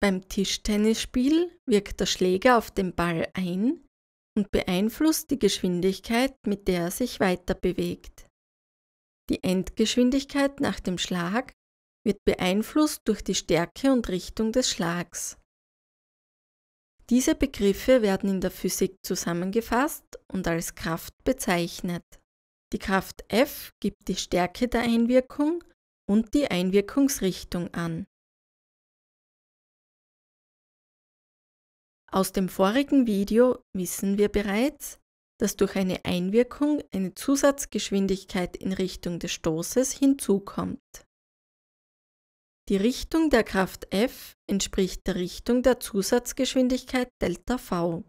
Beim Tischtennisspiel wirkt der Schläger auf den Ball ein und beeinflusst die Geschwindigkeit, mit der er sich weiter bewegt. Die Endgeschwindigkeit nach dem Schlag wird beeinflusst durch die Stärke und Richtung des Schlags. Diese Begriffe werden in der Physik zusammengefasst und als Kraft bezeichnet. Die Kraft F gibt die Stärke der Einwirkung und die Einwirkungsrichtung an. Aus dem vorigen Video wissen wir bereits, dass durch eine Einwirkung eine Zusatzgeschwindigkeit in Richtung des Stoßes hinzukommt. Die Richtung der Kraft F entspricht der Richtung der Zusatzgeschwindigkeit ΔV.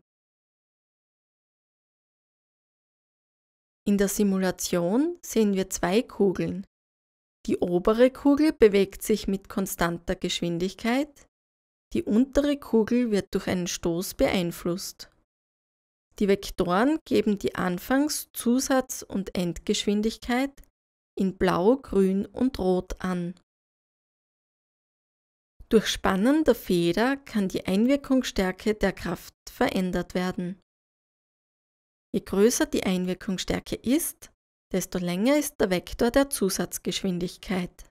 In der Simulation sehen wir zwei Kugeln. Die obere Kugel bewegt sich mit konstanter Geschwindigkeit, die untere Kugel wird durch einen Stoß beeinflusst. Die Vektoren geben die Anfangs-, Zusatz- und Endgeschwindigkeit in Blau, Grün und Rot an. Durch Spannen der Feder kann die Einwirkungsstärke der Kraft verändert werden. Je größer die Einwirkungsstärke ist, desto länger ist der Vektor der Zusatzgeschwindigkeit.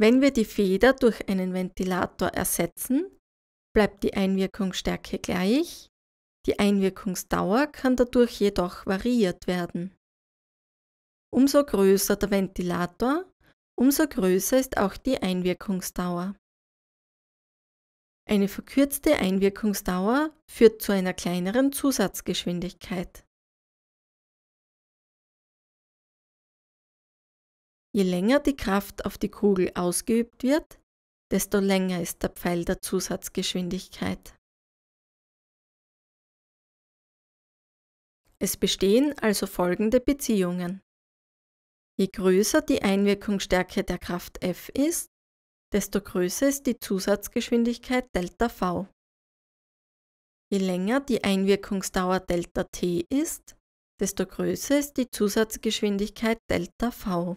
Wenn wir die Feder durch einen Ventilator ersetzen, bleibt die Einwirkungsstärke gleich, die Einwirkungsdauer kann dadurch jedoch variiert werden. Umso größer der Ventilator, umso größer ist auch die Einwirkungsdauer. Eine verkürzte Einwirkungsdauer führt zu einer kleineren Zusatzgeschwindigkeit. Je länger die Kraft auf die Kugel ausgeübt wird, desto länger ist der Pfeil der Zusatzgeschwindigkeit. Es bestehen also folgende Beziehungen. Je größer die Einwirkungsstärke der Kraft F ist, desto größer ist die Zusatzgeschwindigkeit Delta V. Je länger die Einwirkungsdauer Delta T ist, desto größer ist die Zusatzgeschwindigkeit Delta V.